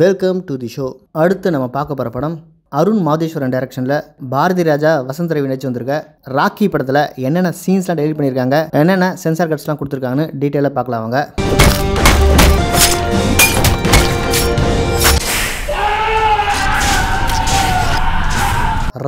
welcome to the show அடுத்து நம்ம பார்க்க போகிற படம் அருண் மாதேஸ்வரன் டைரக்ஷனில் பாரதி ராஜா வசந்த் ரவி நடிச்சு வந்திருக்க ராக்கி படத்தில் என்னென்ன சீன்ஸ்லாம் டெலிட் பண்ணியிருக்காங்க என்னென்ன சென்சார் கட்ஸ்லாம் கொடுத்துருக்காங்கன்னு டீட்டெயிலாக பார்க்கலாம் அவங்க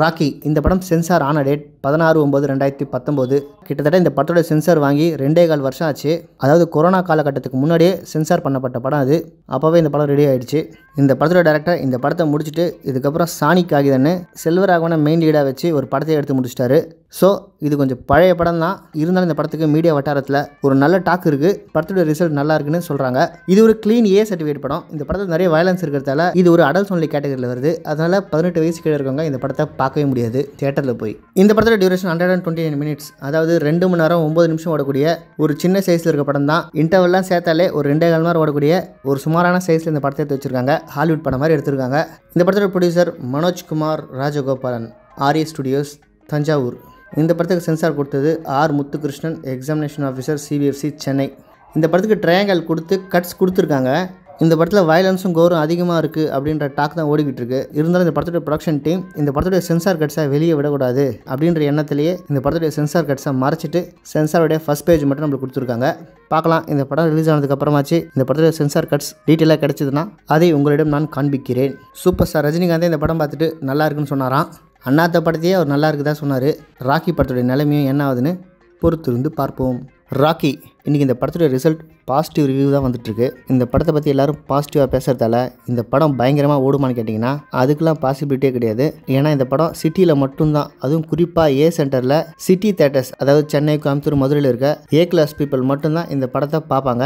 ராக்கி இந்த படம் சென்சார் ஆன டேட் பதினாறு ஒம்பது ரெண்டாயிரத்தி பத்தொம்போது கிட்டத்தட்ட இந்த படத்தோட சென்சார் வாங்கி ரெண்டே கால் வருஷம் ஆச்சு அதாவது கொரோனா காலகட்டத்துக்கு முன்னாடியே சென்சார் பண்ணப்பட்ட படம் அது அப்போவே இந்த படம் ரெடி ஆகிடுச்சு இந்த படத்தோட டேரக்டர் இந்த படத்தை முடிச்சுட்டு இதுக்கப்புறம் சாணி காகிதன்னு செல்வராகவனை மெயின் லீடாக வச்சு ஒரு படத்தை எடுத்து முடிச்சிட்டாரு ஸோ இது கொஞ்சம் பழைய படம் தான் இருந்தாலும் இந்த படத்துக்கு மீடியா வட்டாரத்தில் ஒரு நல்ல டாக் இருக்குது படத்தோட ரிசல்ட் நல்லா இருக்குன்னு சொல்கிறாங்க இது ஒரு க்ளீன் ஏ சர்டிஃபிகேட் படம் இந்த படத்தில் நிறைய வயலன்ஸ் இருக்கிறதால இது ஒரு அடல்ட் ஒன்லி கேட்டகரியில் வருது அதனால் பதினெட்டு வயசு கீழே இருக்கவங்க இந்த படத்தை பார்க்கவே முடியாது தேட்டரில் போய் இந்த படத்தில் duration hundred and twenty nine minutes அதாவது ரெண்டு மணி நேரம் ஒம்பது நிமிஷம் ஓடக்கூடிய ஒரு சின்ன சைஸில் இருக்க படம் தான் இன்டர்வெல்லாம் சேர்த்தாலே ஒரு ரெண்டே கால் நேரம் ஓடக்கூடிய ஒரு சுமாரான சைஸில் இந்த படத்தை எடுத்து வச்சிருக்காங்க ஹாலிவுட் படம் மாதிரி எடுத்திருக்காங்க இந்த படத்தோட producer Manoj Kumar Rajagopalan RA studios Thanjavur இந்த படத்துக்கு சென்சார் கொடுத்தது R Muthukrishnan examination officer CBFC Chennai இந்த படத்துக்கு ட்ரையாங்கல் கொடுத்து கட்ஸ் கொடுத்துருக்காங்க இந்த படத்தில் வயலன்ஸும் கோரும் அதிகமாக இருக்குது அப்படின்ற டாக் தான் ஓடிக்கிட்டு இருக்கு இருந்தாலும் இந்த படத்துடைய ப்ரொடக்ஷன் டீம் இந்த படத்துடைய சென்சார் கட்ஸை வெளியே விடக்கூடாது அப்படின்ற எண்ணத்திலேயே இந்த படத்துடைய சென்சார் கட்ஸை மறைச்சிட்டு சென்சாருடைய ஃபஸ்ட் பேஜ் மட்டும் நம்மளுக்கு கொடுத்துருக்காங்க பார்க்கலாம் இந்த படம் ரிலீஸ் ஆனதுக்கு அப்புறமாச்சு இந்த படத்துடைய சென்சார் கட்ஸ் டீட்டெயிலாக கிடைச்சதுன்னா அதை உங்களிடம் நான் காண்பிக்கிறேன் சூப்பர் ஸ்டார் ரஜினிகாந்தே இந்த படம் பார்த்துட்டு நல்லா இருக்குன்னு சொன்னாராம் அண்ணாத்த படத்தையே அவர் நல்லா இருக்குதா சொன்னார் ராக்கி படத்துடைய நிலைமையும் என்ன ஆகுதுன்னு பொறுத்திருந்து பார்ப்போம் ராக்கி இன்றைக்கி இந்த படத்துடைய ரிசல்ட் பாசிட்டிவ் ரிவ்யூ தான் வந்துட்டுருக்கு இந்த படத்தை பற்றி எல்லோரும் பாசிட்டிவாக பேசுகிறதால இந்த படம் பயங்கரமாக ஓடுமான்னு கேட்டிங்கன்னா அதுக்கெலாம் பாசிபிலிட்டியே கிடையாது ஏன்னா இந்த படம் சிட்டியில் மட்டும்தான் அதுவும் குறிப்பாக ஏ சென்டரில் சிட்டி தேட்டர்ஸ் அதாவது சென்னை கோயம்புத்தூர் மதுரையில் இருக்க ஏ கிளாஸ் பீப்புள் மட்டும்தான் இந்த படத்தை பார்ப்பாங்க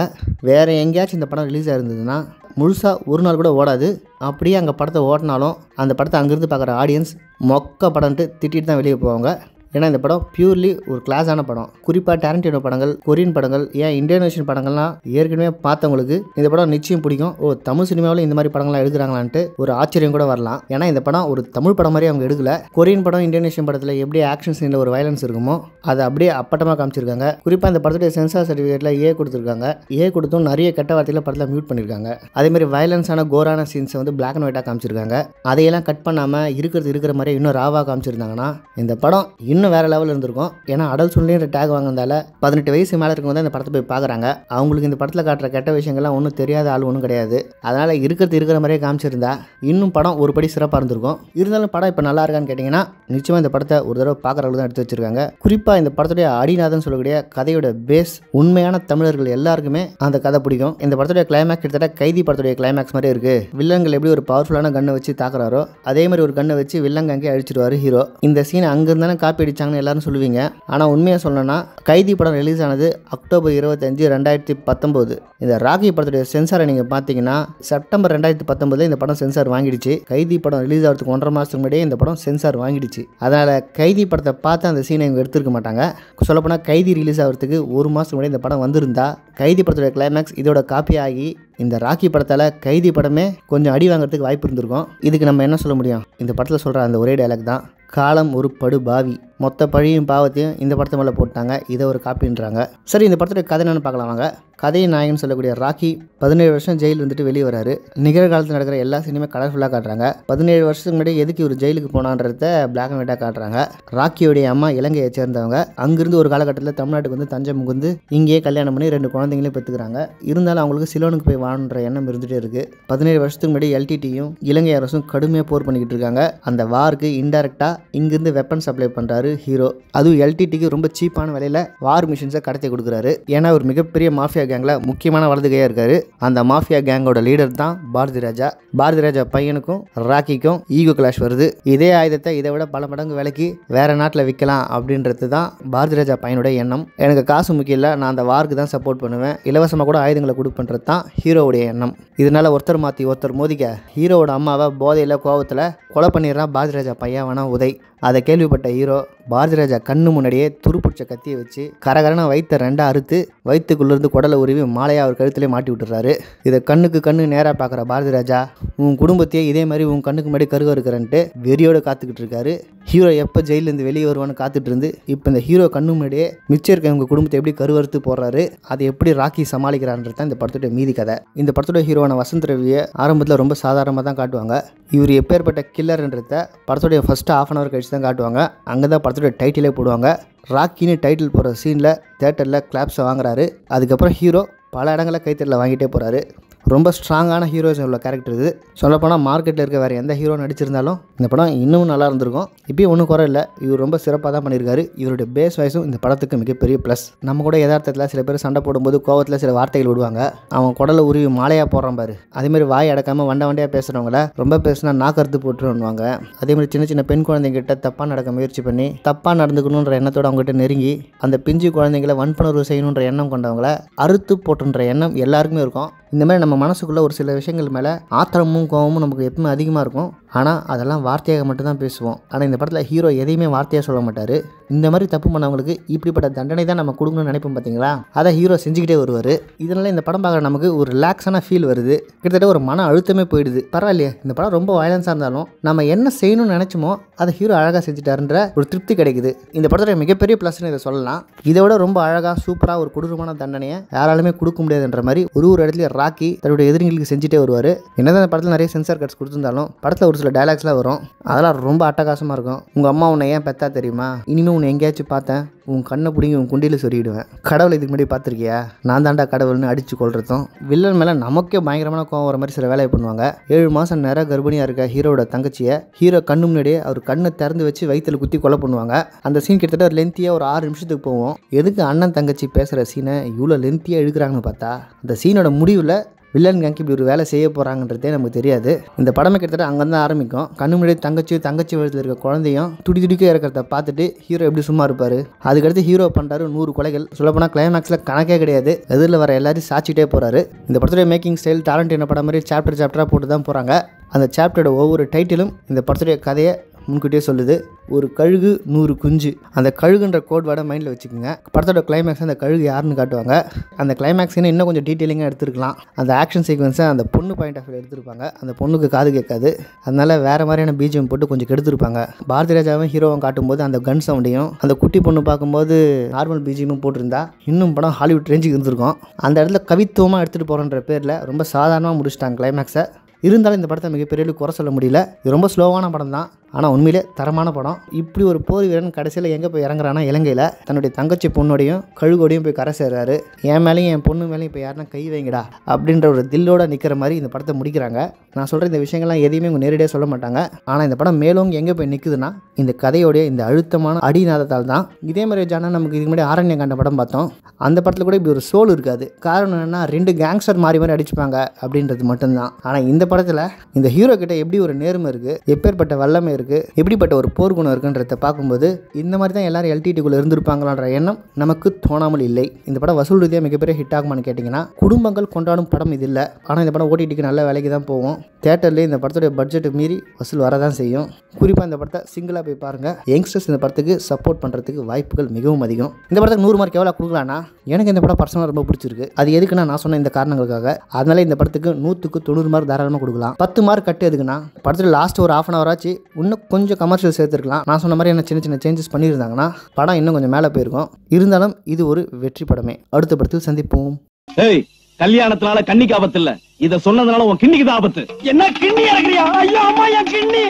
வேறு எங்கேயாச்சும் இந்த படம் ரிலீஸ் ஆயிருந்ததுன்னா முழுசாக ஒரு நாள் கூட ஓடாது அப்படியே அங்கே படத்தை ஓட்டினாலும் அந்த படத்தை அங்கேருந்து பார்க்குற ஆடியன்ஸ் மொக்க படம்ட்டு திட்டிட்டு தான் வெளியே போவாங்க ஏன்னா இந்த படம் பியூர்லி ஒரு கிளாஸான படம் குறிப்பாக டேரண்டினோ படங்கள் கொரியன் படங்கள் ஏன் இந்தோனேஷியன் படங்கள்லாம் ஏற்கனவே பார்த்தவங்களுக்கு இந்த படம் நிச்சயம் பிடிக்கும் ஓ தமிழ் சினிமாவில் இந்த மாதிரி படங்கள்லாம் எடுக்கிறாங்களான்ட்டு ஒரு ஆச்சரியம் கூட வரலாம் ஏன்னா இந்த படம் ஒரு தமிழ் படம் மாதிரி அவங்க எடுக்கல கொரியன் படம் இந்தோனேஷியன் படத்தில் எப்படி ஆக்ஷன் சீனில் ஒரு வயலன்ஸ் இருக்குமோ அதை அப்படியே அப்பட்டமாக காமிச்சிருக்காங்க குறிப்பாக இந்த படத்துடைய சென்சார் சர்டிஃபிகேட்டில் ஏ கொடுத்துருக்காங்க ஏ கொடுத்தும் நிறைய கெட்ட வார்த்தையில் படத்தில் மியூட் பண்ணியிருக்காங்க அதேமாதிரி வயலன்ஸான கோரான சீன்ஸை வந்து பிளாக் அண்ட் ஒயிட்டாக காமிச்சிருக்காங்க அதையெல்லாம் கட் பண்ணாமல் இருக்கிறது இருக்கிற மாதிரி இன்னும் ராவாக காமிச்சிருந்தாங்கன்னா இந்த படம் இன்னும் இன்னும் வேற லெவலில் இருந்திருக்கும் ஏன்னா அடல் சூழ்நிலை டேக் வாங்கினால பதினெட்டு வயசு மேலே இருக்கும் தான் இந்த படத்தை போய் பார்க்குறாங்க அவங்களுக்கு இந்த படத்தில் காட்டுற கெட்ட விஷயங்கள்லாம் ஒன்றும் தெரியாத ஆள் ஒன்றும் கிடையாது அதனால் இருக்கிறது இருக்கிற மாதிரியே காமிச்சிருந்தா இன்னும் படம் ஒரு படி சிறப்பாக இருந்திருக்கும் இருந்தாலும் படம் இப்போ நல்லா இருக்கான்னு கேட்டிங்கன்னா நிச்சயமாக இந்த படத்தை ஒரு தடவை பார்க்குறவங்க தான் எடுத்து வச்சிருக்காங்க குறிப்பாக இந்த படத்துடைய அடிநாதன் சொல்லக்கூடிய கதையோட பேஸ் உண்மையான தமிழர்கள் எல்லாருக்குமே அந்த கதை பிடிக்கும் இந்த படத்துடைய கிளைமேக்ஸ் கிட்டத்தட்ட கைதி படத்துடைய கிளைமேக்ஸ் மாதிரி இருக்கு வில்லங்கள் எப்படி ஒரு பவர்ஃபுல்லான கண்ணை வச்சு தாக்குறாரோ அதே மாதிரி ஒரு கண்ணை வச்சு வில்லங்க அங்கே அழிச்சிருவாரு ஹீரோ இந்த சீன் அங்கிருந்தானே காப்பி அடித்தாங்கன்னு எல்லாரும் சொல்லுவீங்க ஆனால் உண்மையாக சொல்லணும்னா கைதி படம் ரிலீஸ் ஆனது அக்டோபர் இருபத்தஞ்சு ரெண்டாயிரத்தி பத்தொம்போது இந்த ராகி படத்துடைய சென்சாரை நீங்கள் பார்த்தீங்கன்னா செப்டம்பர் ரெண்டாயிரத்தி பத்தொம்போதில் இந்த படம் சென்சார் வாங்கிடுச்சு கைதி படம் ரிலீஸ் ஆகிறதுக்கு ஒன்றரை மாதத்துக்கு முன்னாடியே இந்த படம் சென்சார் வாங்கிடுச்சு அதனால் கைதி படத்தை பார்த்து அந்த சீனை இவங்க எடுத்துருக்க மாட்டாங்க சொல்லப்போனால் கைதி ரிலீஸ் ஆகிறதுக்கு ஒரு மாதத்துக்கு முன்னாடி இந்த படம் வந்திருந்தா கைதி படத்துடைய கிளைமேக்ஸ் இதோட காப்பி ஆகி இந்த ராக்கி படத்தால் கைதி படமே கொஞ்சம் அடி வாங்குறதுக்கு வாய்ப்பு இருந்திருக்கும் இதுக்கு நம்ம என்ன சொல்ல முடியும் இந்த படத்தில் சொல்கிற அந்த ஒரே டைலாக் தான் காலம் ஒரு படு பாவி மொத்த பழியும் பாவத்தையும் இந்த படத்து மேலே போட்டாங்க இதை ஒரு காப்பின்றாங்க சரி இந்த படத்துடைய கதை என்னென்னு பார்க்கலாம் வாங்க கதையை நாயகன் சொல்லக்கூடிய ராக்கி பதினேழு வருஷம் ஜெயில் வந்துட்டு வெளியே வராரு நிகழ்காலத்தில் நடக்கிற எல்லா சினிமே கலர்ஃபுல்லாக காட்டுறாங்க பதினேழு வருஷத்துக்கு முன்னாடி எதுக்கு ஒரு ஜெயிலுக்கு போனான்றத பிளாக் அண்ட் ஒயிட்டாக காட்டுறாங்க ராக்கியோடைய அம்மா இலங்கையை சேர்ந்தவங்க அங்கிருந்து ஒரு காலகட்டத்தில் தமிழ்நாட்டுக்கு வந்து தஞ்சை முகுந்து இங்கேயே கல்யாணம் பண்ணி ரெண்டு குழந்தைங்களையும் பெற்றுக்கிறாங்க இருந்தாலும் அவங்களுக்கு சிலோனுக்கு போய் வாழணுன்ற எண்ணம் இருந்துகிட்டே இருக்குது பதினேழு வருஷத்துக்கு முன்னாடி எல்டிடியும் இலங்கை அரசும் கடுமையாக போர் பண்ணிக்கிட்டு இருக்காங்க அந்த வார்க்கு இன்டெரக்டாக இங்கிருந்து வெப்பன் சப்ளை பண்ணுறாரு ஹீரோ அதுவும் எல்டிடிக்கு ரொம்ப சீப்பான விலையில் வார் மிஷின்ஸை கடத்தி கொடுக்குறாரு ஏன்னா ஒரு மிகப்பெரிய மாஃபியா கேங்கில் முக்கியமான கையாக இருக்காரு அந்த மாஃபியா கேங்கோட லீடர் தான் பாரதி ராஜா பாரதி ராஜா பையனுக்கும் ராக்கிக்கும் ஈகோ கிளாஷ் வருது இதே ஆயுதத்தை இதை விட பல மடங்கு விலைக்கு வேற நாட்டில் விற்கலாம் அப்படின்றது தான் பாரதி ராஜா பையனுடைய எண்ணம் எனக்கு காசு முக்கியம் இல்லை நான் அந்த வார்க்கு தான் சப்போர்ட் பண்ணுவேன் இலவசமாக கூட ஆயுதங்களை கொடுப்பன்றது தான் ஹீரோவுடைய எண்ணம் இதனால ஒருத்தர் மாற்றி ஒருத்தர் மோதிக்க ஹீரோவோட அம்மாவை போதையில் கோவத்தில் கொலை பண்ணிடுறான் பாரதி ராஜா பையன் வேணா உதை அதை கேள்விப்பட்ட ஹீரோ பாரதி ராஜா கண்ணு முன்னாடியே துருப்புடிச்ச கத்தியை வச்சு கரகரனா வைத்த ரெண்டாக அறுத்து வயிற்றுக்குள்ளேருந்து குடலை உருவி மாலையாக அவர் கழுத்திலே மாட்டி விட்டுறாரு இதை கண்ணுக்கு கண்ணு நேராக பார்க்குற பாரதி ராஜா உன் குடும்பத்தையே இதே மாதிரி உன் கண்ணுக்கு முன்னாடி கருக இருக்கிறன்ட்டு வெறியோடு காத்துக்கிட்டு இருக்காரு ஹீரோ எப்போ ஜெயிலேருந்து வெளியே வருவான்னு காத்துட்டு இருந்து இப்போ இந்த ஹீரோ கண்ணு முன்னாடியே மிச்சம் இருக்க இவங்க குடும்பத்தை எப்படி கருவறுத்து போடுறாரு அதை எப்படி ராக்கி சமாளிக்கிறான்றது தான் இந்த படத்துடைய மீதி கதை இந்த படத்துடைய ஹீரோவான வசந்த் ரவியை ஆரம்பத்தில் ரொம்ப சாதாரணமாக தான் காட்டுவாங்க இவர் எப்பேற்பட்ட கில்லர்ன்றத படத்துடைய ஃபஸ்ட்டு ஆஃப் அன் அவர் கழிச்சு தான் காட்டுவாங்க அங்கே தான் படத்தோட டைட்டிலே போடுவாங்க ராக்கின்னு டைட்டில் போடுற சீனில் தேட்டரில் கிளாப்ஸை வாங்குறாரு அதுக்கப்புறம் ஹீரோ பல இடங்களில் கைத்தறியில் வாங்கிட்டே போகிறாரு ரொம்ப ஸ்ட்ராங்கான ஹீரோஸ் உள்ள கேரக்டர் இது சொல்லப்போனால் மார்க்கெட்டில் இருக்க வேறு எந்த ஹீரோ நடிச்சிருந்தாலும் இந்த படம் இன்னும் நல்லா இருந்திருக்கும் இப்போயும் ஒன்றும் குறை இல்லை இவர் ரொம்ப சிறப்பாக தான் பண்ணியிருக்காரு இவருடைய பேஸ் வாய்ஸும் இந்த படத்துக்கு மிகப்பெரிய ப்ளஸ் நம்ம கூட யதார்த்தத்தில் சில பேர் சண்டை போடும்போது கோவத்தில் சில வார்த்தைகள் விடுவாங்க அவன் குடலை உருவி மாலையாக போடுறான் பாரு அதேமாதிரி வாய் அடக்காமல் வண்ட வண்டையாக பேசுகிறவங்கள ரொம்ப பேசினா நாக்கறுத்து போட்டுருவாங்க அதேமாதிரி சின்ன சின்ன பெண் குழந்தைங்கிட்ட தப்பாக நடக்க முயற்சி பண்ணி தப்பாக நடந்துக்கணுன்ற எண்ணத்தோடு அவங்ககிட்ட நெருங்கி அந்த பிஞ்சு குழந்தைங்களை வன்புணர்வு செய்யணுன்ற எண்ணம் கொண்டவங்களை அறுத்து போட்டுன்ற எண்ணம் எல்லாருக்குமே இருக்கும் இந்த மாதிரி நம்ம மனசுக்குள்ளே ஒரு சில விஷயங்கள் மேலே ஆத்திரமும் கோபமும் நமக்கு எப்பவுமே அதிகமாக இருக்கும் ஆனால் அதெல்லாம் வார்த்தையாக மட்டும்தான் பேசுவோம் ஆனால் இந்த படத்தில் ஹீரோ எதையுமே வார்த்தையாக சொல்ல மாட்டார் இந்த மாதிரி தப்பு பண்ணவங்களுக்கு இப்படிப்பட்ட தண்டனை தான் நம்ம கொடுக்கணும்னு நினைப்போம் பார்த்தீங்களா அதை ஹீரோ செஞ்சுக்கிட்டே வருவார் இதனால் இந்த படம் பார்க்குற நமக்கு ஒரு ரிலாக்ஸான ஃபீல் வருது கிட்டத்தட்ட ஒரு மன அழுத்தமே போயிடுது பரவாயில்லையே இந்த படம் ரொம்ப வயலன்ஸாக இருந்தாலும் நம்ம என்ன செய்யணும்னு நினச்சோமோ அதை ஹீரோ அழகாக செஞ்சுட்டாருன்ற ஒரு திருப்தி கிடைக்குது இந்த படத்துடைய மிகப்பெரிய ப்ளஸ்னு இதை சொல்லலாம் இதை விட ரொம்ப அழகாக சூப்பராக ஒரு கொடூரமான தண்டனையை யாராலுமே கொடுக்க முடியாதுன்ற மாதிரி ஒரு ஒரு இடத்துல ராக்கி தன்னுடைய எதிரிகளுக்கு செஞ்சுட்டே வருவார் என்னதான் அந்த படத்தில் நிறைய சென்சார் கட்ஸ் கொடுத்துருந்தாலும் படத்தில் ஒரு சில டைலாக்ஸ்லாம் வரும் அதெல்லாம் ரொம்ப அட்டகாசமாக இருக்கும் உங்கள் அம்மா உன்னை ஏன் பெத்தா தெரியுமா இனிமேல் உன்னை எங்கேயாச்சும் பார்த்தேன் உன் கண்ணை பிடிங்கி உன் குண்டியில் சொல்லிவிடுவேன் கடவுளை இதுக்கு முன்னாடி பார்த்துருக்கியா நான் தாண்டா கடவுள்னு அடித்து கொள்றதும் வில்லன் மேலே நமக்கே பயங்கரமான கோவம் வர மாதிரி சில வேலையை பண்ணுவாங்க ஏழு மாதம் நேரம் கர்ப்பிணியாக இருக்க ஹீரோட தங்கச்சியை ஹீரோ கண்ணு முன்னாடியே அவர் கண்ணை திறந்து வச்சு வயிற்றில் குத்தி கொலை பண்ணுவாங்க அந்த சீன் கிட்டத்தட்ட ஒரு லென்த்தியாக ஒரு ஆறு நிமிஷத்துக்கு போவோம் எதுக்கு அண்ணன் தங்கச்சி பேசுகிற சீனை இவ்வளோ லென்த்தியாக எழுக்கிறாங்கன்னு பார்த்தா அந்த சீனோட முடிவில் வில்லன் கேங்க் இப்படி ஒரு வேலை செய்ய போகிறாங்கன்றதே நமக்கு தெரியாது இந்த படமே கிட்டத்தட்ட அங்கே தான் ஆரம்பிக்கும் கண்ணு முன்னாடி தங்கச்சி தங்கச்சி வயதில் இருக்க குழந்தையும் துடி துடிக்க இருக்கிறத பார்த்துட்டு ஹீரோ எப்படி சும்மா இருப்பார் அதுக்கடுத்து ஹீரோ பண்ணுறாரு நூறு கொலைகள் சொல்லப்போனால் கிளைமேக்ஸில் கணக்கே கிடையாது எதிரில் வர எல்லாரும் சாச்சிட்டே போகிறாரு இந்த படத்துடைய மேக்கிங் ஸ்டைல் டேலண்ட் என்ன படம் மாதிரி சாப்டர் சாப்டராக போட்டு தான் போகிறாங்க அந்த சாப்டரோட ஒவ்வொரு டைட்டிலும் இந்த படத்துடைய கதையை முன்கூட்டியே சொல்லுது ஒரு கழுகு நூறு குஞ்சு அந்த கழுகுன்ற கோட் வேர்டை மைண்டில் வச்சுக்கோங்க படத்தோட கிளைமேக்ஸ் அந்த கழுகு யாருன்னு காட்டுவாங்க அந்த கிளைமேக்ஸ் இன்னும் கொஞ்சம் டீட்டெயிலிங்காக எடுத்துருக்கலாம் அந்த ஆக்ஷன் சீக்வன்ஸை அந்த பொண்ணு பாயிண்ட் ஆஃப் எடுத்திருப்பாங்க அந்த பொண்ணுக்கு காது கேட்காது அதனால் வேறு மாதிரியான பீஜியம் போட்டு கொஞ்சம் கெடுத்துருப்பாங்க பாரதி ராஜாவும் ஹீரோவும் காட்டும்போது அந்த கன் சவுண்டையும் அந்த குட்டி பொண்ணு பார்க்கும்போது நார்மல் பீஜியமும் போட்டிருந்தா இன்னும் படம் ஹாலிவுட் ரேஞ்சுக்கு இருந்திருக்கும் அந்த இடத்துல கவித்துவமாக எடுத்துகிட்டு போகிறன்ற பேரில் ரொம்ப சாதாரணமாக முடிச்சிட்டாங்க கிளைமேக்ஸை இருந்தாலும் இந்த படத்தை மிகப்பெரிய குறை சொல்ல முடியல இது ரொம்ப ஸ்லோவான படம் தான் ஆனால் உண்மையிலே தரமான படம் இப்படி ஒரு போர் வீரன் கடைசியில் எங்கே போய் இறங்குறானா இலங்கையில் தன்னுடைய தங்கச்சி பொண்ணோடையும் கழுகோடையும் போய் கரை சேர்றாரு என் மேலேயும் என் பொண்ணு மேலேயும் இப்போ யாருன்னா கை வைங்கடா அப்படின்ற ஒரு தில்லோட நிற்கிற மாதிரி இந்த படத்தை முடிக்கிறாங்க நான் சொல்கிற இந்த விஷயங்கள்லாம் எதையுமே இவங்க நேரடியாக சொல்ல மாட்டாங்க ஆனால் இந்த படம் மேலும் எங்கே போய் நிற்குதுன்னா இந்த கதையோடைய இந்த அழுத்தமான அடிநாதத்தால் தான் இதே மாதிரி ஜானா நமக்கு இதுக்கு முன்னாடி ஆரண்யம் கண்ட படம் பார்த்தோம் அந்த படத்தில் கூட இப்படி ஒரு சோல் இருக்காது காரணம் என்னென்னா ரெண்டு கேங்ஸ்டர் மாறி மாதிரி அடிச்சுப்பாங்க அப்படின்றது மட்டும்தான் ஆனால் இந்த படத்தில் இந்த ஹீரோ கிட்ட எப்படி ஒரு நேர்மை இருக்குது எப்பேற்பட்ட வல்லமை இருக்குது இருக்கு எப்படிப்பட்ட ஒரு போர் குணம் இருக்குன்றத பார்க்கும்போது இந்த மாதிரி தான் எல்லாரும் எல்டிடிக்குள்ளே இருந்திருப்பாங்களான்ற எண்ணம் நமக்கு தோணாமல் இல்லை இந்த படம் வசூல் ரீதியாக மிகப்பெரிய ஹிட் ஆகுமான்னு கேட்டிங்கன்னா குடும்பங்கள் கொண்டாடும் படம் இது இல்லை ஆனால் இந்த படம் ஓடிடிக்கு நல்ல வேலைக்கு தான் போகும் தேட்டர்லேயே இந்த படத்துடைய பட்ஜெட்டு மீறி வசூல் வரதான் செய்யும் குறிப்பாக இந்த படத்தை சிங்கிளாக போய் பாருங்கள் யங்ஸ்டர்ஸ் இந்த படத்துக்கு சப்போர்ட் பண்ணுறதுக்கு வாய்ப்புகள் மிகவும் அதிகம் இந்த படத்துக்கு நூறு மார்க் எவ்வளோ கொடுக்கலான்னா எனக்கு இந்த படம் பர்சனலாக ரொம்ப பிடிச்சிருக்கு அது எதுக்குன்னா நான் சொன்ன இந்த காரணங்களுக்காக அதனால இந்த படத்துக்கு நூற்றுக்கு தொண்ணூறு மார்க் தாராளமாக கொடுக்கலாம் பத்து மார்க் கட்டு எதுக்குன்னா படத்தில் லாஸ்ட் ஒரு ஆஃப் அன் ஹவர் ஆச்சு இன்னும் கொஞ்சம் கமர்ஷியல் சேர்த்துருக்கலாம் நான் சொன்ன மாதிரி என்ன சின்ன சின்ன சேஞ்சஸ் பண்ணியிருந்தாங்கன்னா படம் இன்னும் கொஞ்சம் மேலே போயிருக்கும் இருந்தாலும் இது ஒரு வெற்றி படமே அடுத்த படத்தில் சந்திப்போம் கல்யாணத்தினால கண்ணிக்கு ஆபத்து இல்ல இத சொன்னதுனால உன் கிண்ணிக்கு தான் ஆபத்து என்ன கிண்ணி இறக்குறியா ஐயோ அம்மா என் கிண்ணி